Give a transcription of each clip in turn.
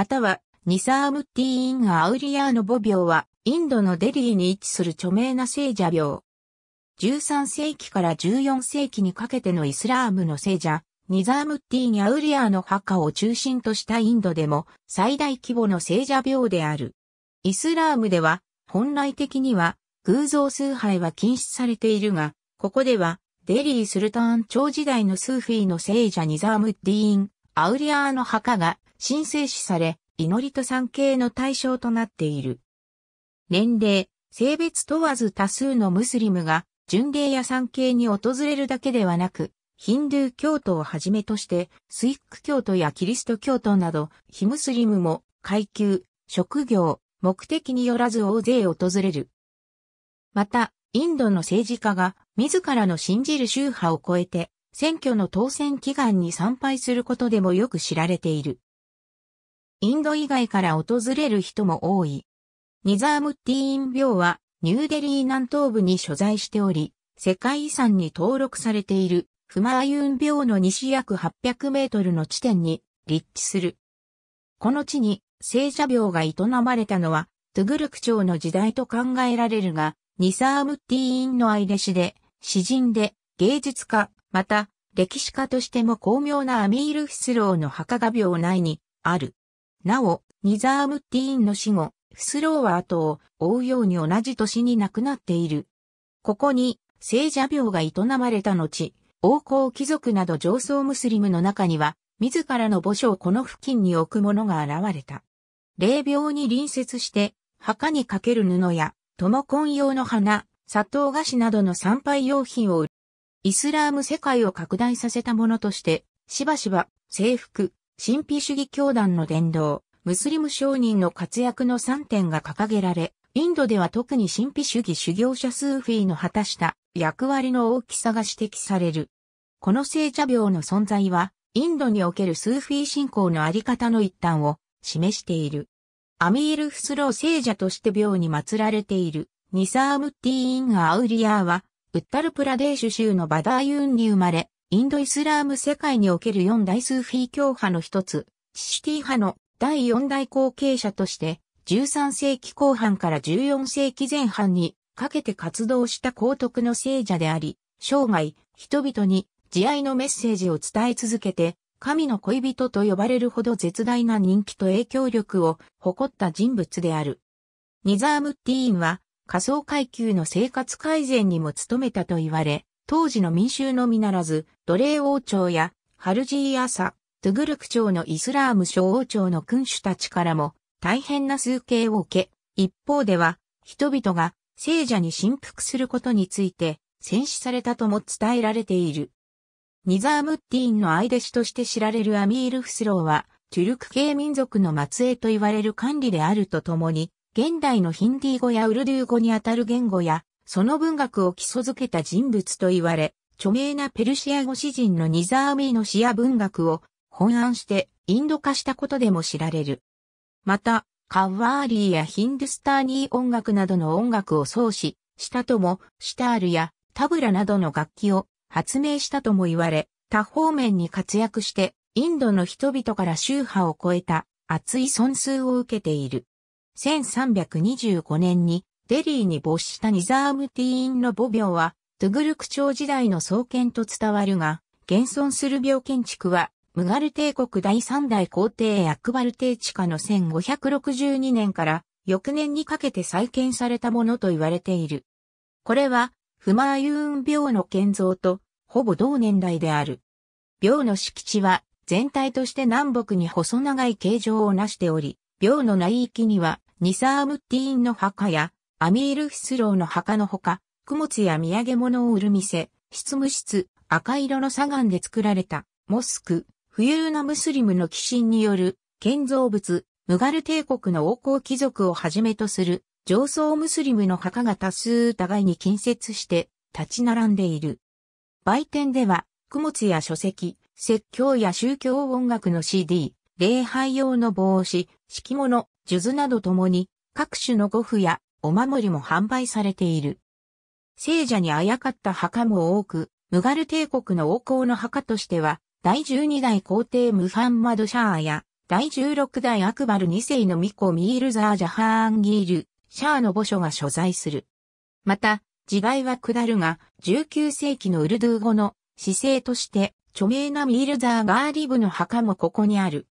またはニサームティーン・アウリアーノ母病は、インドのデリーに位置する著名な聖者病。13世紀から14世紀にかけてのイスラームの聖者、ニザームティーン・アウリアーの墓を中心としたインドでも最大規模の聖者病である。イスラームでは、本来的には、偶像崇拝は禁止されているが、ここでは、デリー・スルターン朝時代のスーフィーの聖者ニザーム・ディーン、アウリアーの墓が神聖視され、祈りと産経の対象となっている。年齢、性別問わず多数のムスリムが巡礼や産経に訪れるだけではなく、ヒンドゥー教徒をはじめとして、スイック教徒やキリスト教徒など、非ムスリムも階級、職業、目的によらず大勢訪れる。また、インドの政治家が自らの信じる宗派を超えて選挙の当選祈願に参拝することでもよく知られている。インド以外から訪れる人も多い。ニザームッティーン廟はニューデリー南東部に所在しており、世界遺産に登録されているフマーユン廟の西約800メートルの地点に立地する。この地に聖者廟が営まれたのはトゥグルク朝の時代と考えられるが、ニザームッティーンの愛弟子で、詩人で、芸術家、また、歴史家としても巧妙なアミール・フィスローの墓画廟内にある。なお、ニザームッティーンの死後、フスローは後を追うように同じ年に亡くなっている。ここに、聖者病が営まれた後、王侯貴族など上層ムスリムの中には、自らの墓所をこの付近に置く者が現れた。霊廟に隣接して、墓にかける布や、友ン用の花、砂糖菓子などの参拝用品を売イスラーム世界を拡大させたものとして、しばしば、征服、神秘主義教団の伝道、ムスリム商人の活躍の3点が掲げられ、インドでは特に神秘主義修行者スーフィーの果たした役割の大きさが指摘される。この聖者病の存在は、インドにおけるスーフィー信仰のあり方の一端を示している。アミール・フスロー聖者として病に祀られているニサームッティーン・アウリアーはウッタルプラデーシュ州のバダーユーンに生まれ、インドイスラーム世界における四大スーフィー教派の一つ、チシュティ派の第四大後継者として、13世紀後半から14世紀前半にかけて活動した皇徳の聖者であり、生涯、人々に慈愛のメッセージを伝え続けて、神の恋人と呼ばれるほど絶大な人気と影響力を誇った人物である。ニザームッティーンは仮想階級の生活改善にも努めたと言われ、当時の民衆のみならず、奴隷王朝や、ハルジーアサ、トゥグルク朝のイスラーム諸王朝の君主たちからも、大変な崇敬を受け、一方では、人々が聖者に振服することについて、戦死されたとも伝えられている。ニザームッティンの愛弟子として知られるアミール・フスローは、トゥルク系民族の末裔と言われる管理であるとともに、現代のヒンディー語やウルドゥー語にあたる言語や、その文学を基礎づけた人物と言われ、著名なペルシア語詩人のニザーミーの詩や文学を本案してインド化したことでも知られる。また、カッワーリーやヒンドゥスターニー音楽などの音楽を創始したとも、シタールやタブラなどの楽器を発明したとも言われ、多方面に活躍して、インドの人々から宗派を超えた熱い尊数を受けている。1325年にデリーに没したニザームティーンの母病は、トゥグルク朝時代の創建と伝わるが、現存する病建築は、ムガル帝国第三代皇帝アクバル帝地下の1562年から翌年にかけて再建されたものと言われている。これは、フマーユーン病の建造とほぼ同年代である。病の敷地は全体として南北に細長い形状を成しており、病の内域にはニサームッティーンの墓や、アミール・フィスローの墓のほか、供物や土産物を売る店、執務室、赤色の砂岩で作られた、モスク、富裕なムスリムの寄進による、建造物、ムガル帝国の王侯貴族をはじめとする、上層ムスリムの墓が多数互いに近接して立ち並んでいる。売店では、供物や書籍、説教や宗教音楽の CD、礼拝用の帽子、敷物、数珠などともに各種の護符やお守りも販売されている。聖者にあやかった墓も多く、ムガル帝国の王侯の墓としては、第12代皇帝ムハンマド・シャーや、第16代アクバル2世の巫女ミールザー・ジャハーンギール、シャーの墓所が所在する。また、時代は下るが、19世紀のウルドゥー語の姿勢として、著名なミールザー・ガーリブの墓もここにある。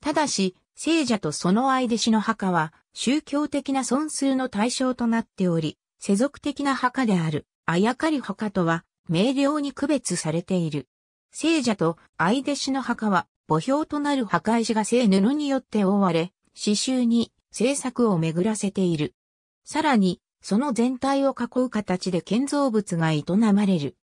ただし、聖者とその愛弟子の墓は、宗教的な損数の対象となっており、世俗的な墓である、あやかり墓とは、明瞭に区別されている。聖者と愛弟子の墓は、墓標となる墓石が聖布によって覆われ、刺繍に制作を巡らせている。さらに、その全体を囲う形で建造物が営まれる。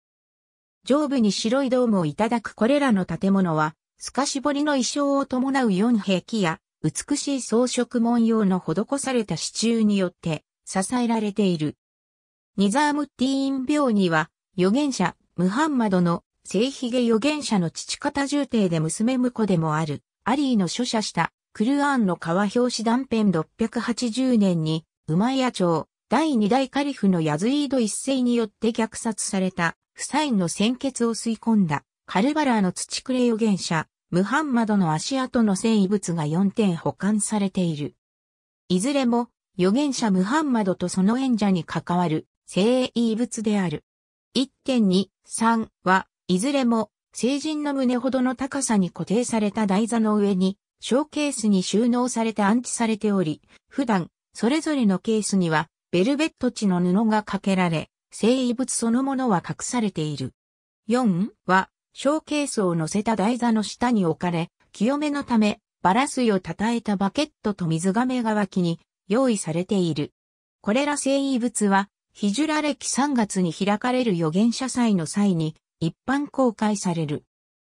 上部に白いドームをいただくこれらの建物は、透かし彫りの衣装を伴う四壁や、美しい装飾文様の施された支柱によって支えられている。ニザームッティーン病には、預言者、ムハンマドの、聖髭預言者の父方重帝で娘婿でもある、アリーの著者した、クルアーンの革表紙断片680年に、ウマイヤ朝、第二代カリフのヤズイード一世によって虐殺された、フサインの先決を吸い込んだ、カルバラーの土暮れ預言者、ムハンマドの足跡の聖遺物が4点保管されている。いずれも、預言者ムハンマドとその演者に関わる聖遺物である。1.2、3は、いずれも、成人の胸ほどの高さに固定された台座の上に、ショーケースに収納されて安置されており、普段、それぞれのケースには、ベルベット地の布がかけられ、聖遺物そのものは隠されている。4は、ショーケースを乗せた台座の下に置かれ、清めのため、バラ水を叩えたバケットと水亀が脇に用意されている。これら聖遺物は、ヒジュラ歴3月に開かれる預言者祭の際に一般公開される。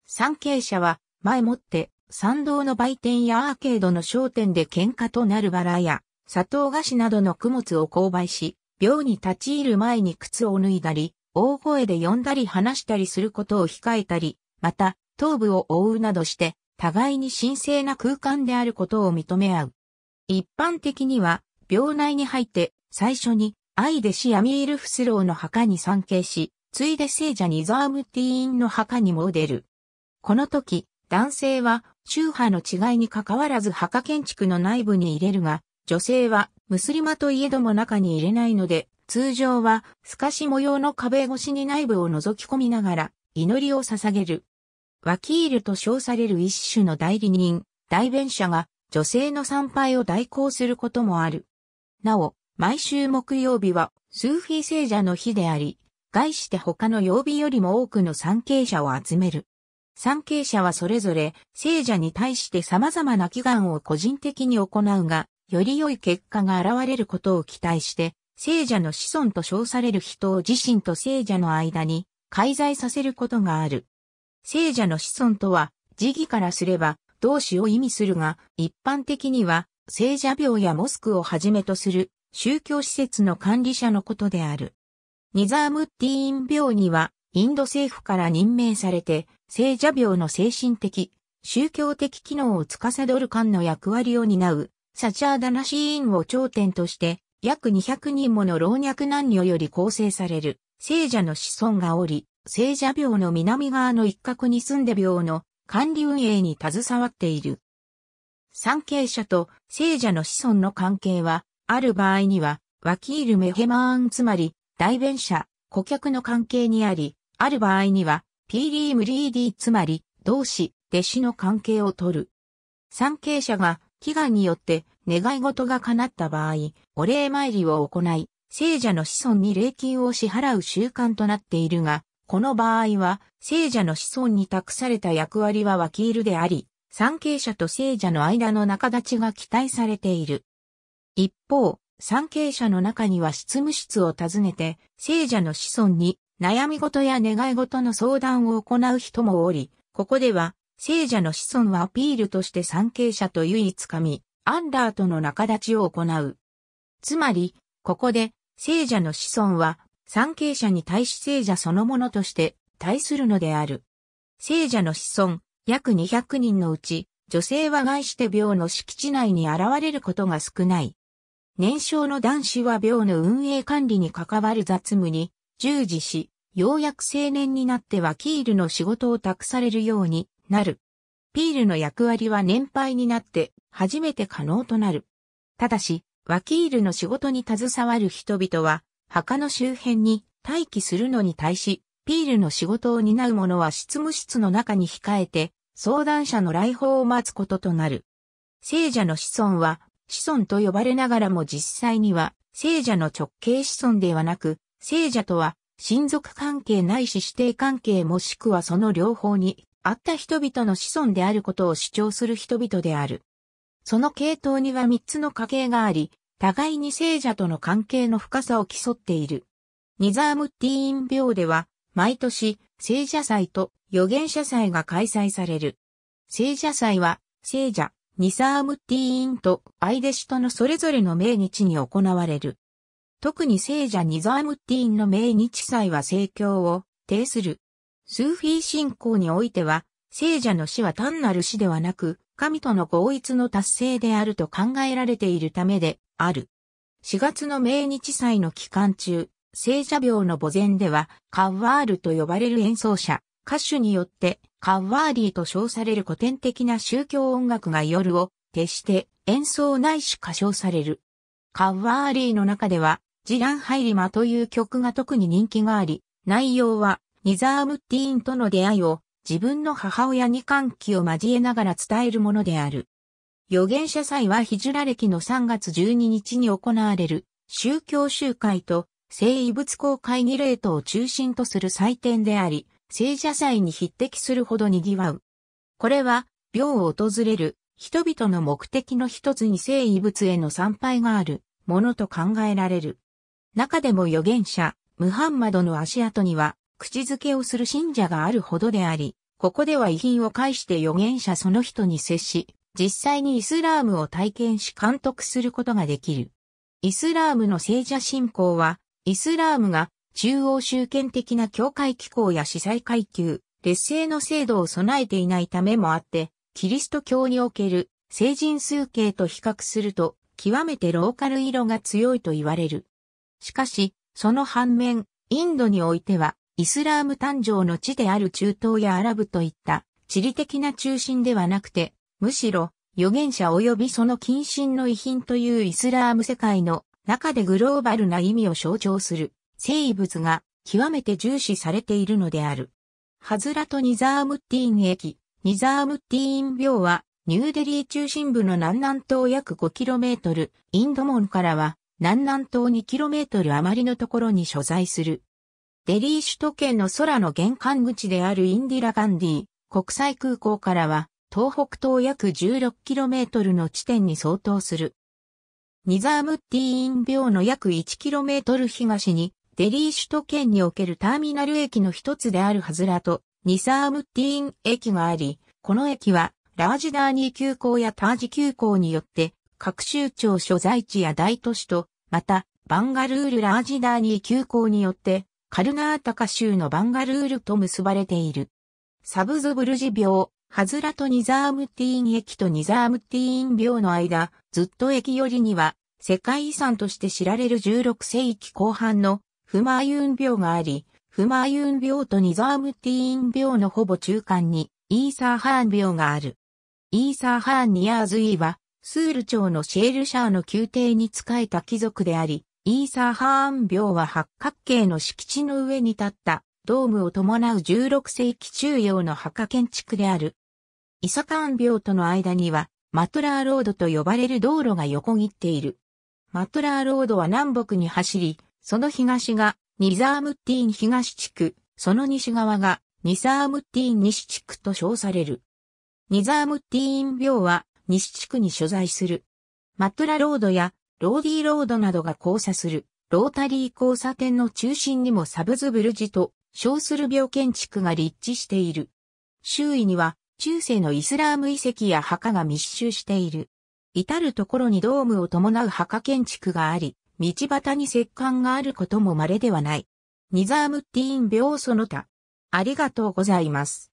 参詣者は前もって参道の売店やアーケードの商店で喧嘩となるバラや砂糖菓子などの供物を購買し、病に立ち入る前に靴を脱いだり、大声で呼んだり話したりすることを控えたり、また、頭部を覆うなどして、互いに神聖な空間であることを認め合う。一般的には、病内に入って、最初に、アイデシアミールフスローの墓に参詣し、ついで聖者ニザームティーンの墓にも出る。この時、男性は宗派の違いに関わらず墓建築の内部に入れるが、女性はムスリマといえども中に入れないので、通常は透かし模様の壁越しに内部を覗き込みながら祈りを捧げる。脇入れと称される一種の代理人、代弁者が女性の参拝を代行することもある。なお、毎週木曜日はスーフィー聖者の日であり、概して他の曜日よりも多くの参詣者を集める。参詣者はそれぞれ聖者に対して様々な祈願を個人的に行うが、より良い結果が現れることを期待して、聖者の子孫と称される人を自身と聖者の間に介在させることがある。聖者の子孫とは、時義からすれば、同志を意味するが、一般的には、聖者病やモスクをはじめとする宗教施設の管理者のことである。ニザームッティーン病には、インド政府から任命されて、聖者病の精神的、宗教的機能を司る官の役割を担う、サチャーダナシーンを頂点として、約200人もの老若男女より構成される、聖者の子孫がおり、聖者廟の南側の一角に住んで廟の管理運営に携わっている。参詣者と聖者の子孫の関係は、ある場合には、ワキールメヘマーンつまり、代弁者、顧客の関係にあり、ある場合には、ピーリームリーディーつまり、同志、弟子の関係を取る。参詣者が、祈願によって願い事が叶った場合、お礼参りを行い、聖者の子孫に礼金を支払う習慣となっているが、この場合は、聖者の子孫に託された役割は脇入であり、参詣者と聖者の間の仲立ちが期待されている。一方、参詣者の中には執務室を訪ねて、聖者の子孫に悩み事や願い事の相談を行う人もおり、ここでは、聖者の子孫はアピールとして参詣者と唯一神、アンダーとの仲立ちを行う。つまり、ここで、聖者の子孫は、参経者に対し聖者そのものとして、対するのである。聖者の子孫、約200人のうち、女性は外して病の敷地内に現れることが少ない。年少の男子は病の運営管理に関わる雑務に従事し、ようやく青年になってはキールの仕事を託されるようになる。ピールの役割は年配になって初めて可能となる。ただし、ワキールの仕事に携わる人々は、墓の周辺に待機するのに対し、ピールの仕事を担う者は執務室の中に控えて、相談者の来訪を待つこととなる。聖者の子孫は、子孫と呼ばれながらも実際には、聖者の直系子孫ではなく、聖者とは、親族関係ないし指定関係もしくはその両方にあった人々の子孫であることを主張する人々である。その系統には3つの家系があり、互いに聖者との関係の深さを競っている。ニザームッティーン廟では、毎年、聖者祭と預言者祭が開催される。聖者祭は、聖者、ニザームッティーンとアイデシトのそれぞれの命日に行われる。特に聖者ニザームッティーンの命日祭は聖教を呈するスーフィー信仰においては、聖者の死は単なる死ではなく、神との合一の達成であると考えられているためである。4月の命日祭の期間中、聖者病の墓前では、カッワールと呼ばれる演奏者、歌手によって、カッワーリーと称される古典的な宗教音楽が夜を徹して演奏ないし歌唱される。カッワーリーの中では、ジランハイリマという曲が特に人気があり、内容はニザームッティーンとの出会いを自分の母親に歓喜を交えながら伝えるものである。預言者祭はヒジュラ歴の3月12日に行われる宗教集会と聖遺物公開儀礼トを中心とする祭典であり、聖者祭に匹敵するほど賑わう。これは、病を訪れる人々の目的の一つに聖遺物への参拝があるものと考えられる。中でも預言者、ムハンマドの足跡には、口づけをする信者があるほどであり、ここでは遺品を介して預言者その人に接し、実際にイスラームを体験し監督することができる。イスラームの聖者信仰は、イスラームが中央集権的な教会機構や司祭階級、劣勢の制度を備えていないためもあって、キリスト教における成人数形と比較すると、極めてローカル色が強いと言われる。しかし、その反面、インドにおいては、イスラーム誕生の地である中東やアラブといった地理的な中心ではなくて、むしろ預言者及びその近親の遺品というイスラーム世界の中でグローバルな意味を象徴する生物が極めて重視されているのである。ハズラトニザームッティーン駅、ニザームッティーン廟はニューデリー中心部の南南東約 5km、インド門からは南南東 2km 余りのところに所在するデリー首都圏の空の玄関口であるインディラガンディ国際空港からは東北東約 16km の地点に相当する。ニザームッティーン病の約 1km 東にデリー首都圏におけるターミナル駅の一つであるハズラとニザームッティーン駅があり、この駅はラージダーニー急行やタージ急行によって各州庁所在地や大都市と、またバンガルールラージダーニー急行によってカルナータカ州のバンガルールと結ばれている。サブズブルジ病、ハズラとニザームティーン駅とニザームティーン病の間、ずっと駅寄りには、世界遺産として知られる16世紀後半のフマーユン病があり、フマーユン病とニザームティーン病のほぼ中間に、イーサーハーン病がある。イーサーハーンニアーズイは、スール町のシェールシャーの宮廷に仕えた貴族であり、イーサーハーン廟は八角形の敷地の上に立ったドームを伴う16世紀中央の墓建築である。イサカーン廟との間にはマトラーロードと呼ばれる道路が横切っている。マトラーロードは南北に走り、その東がニザームッティーン東地区、その西側がニザームッティーン西地区と称される。ニザームッティーン廟は西地区に所在する。マトラロードやローディーロードなどが交差する、ロータリー交差点の中心にもサブズブルジと称する病建築が立地している。周囲には中世のイスラーム遺跡や墓が密集している。至るところにドームを伴う墓建築があり、道端に石棺があることも稀ではない。ニザームティーン病その他。ありがとうございます。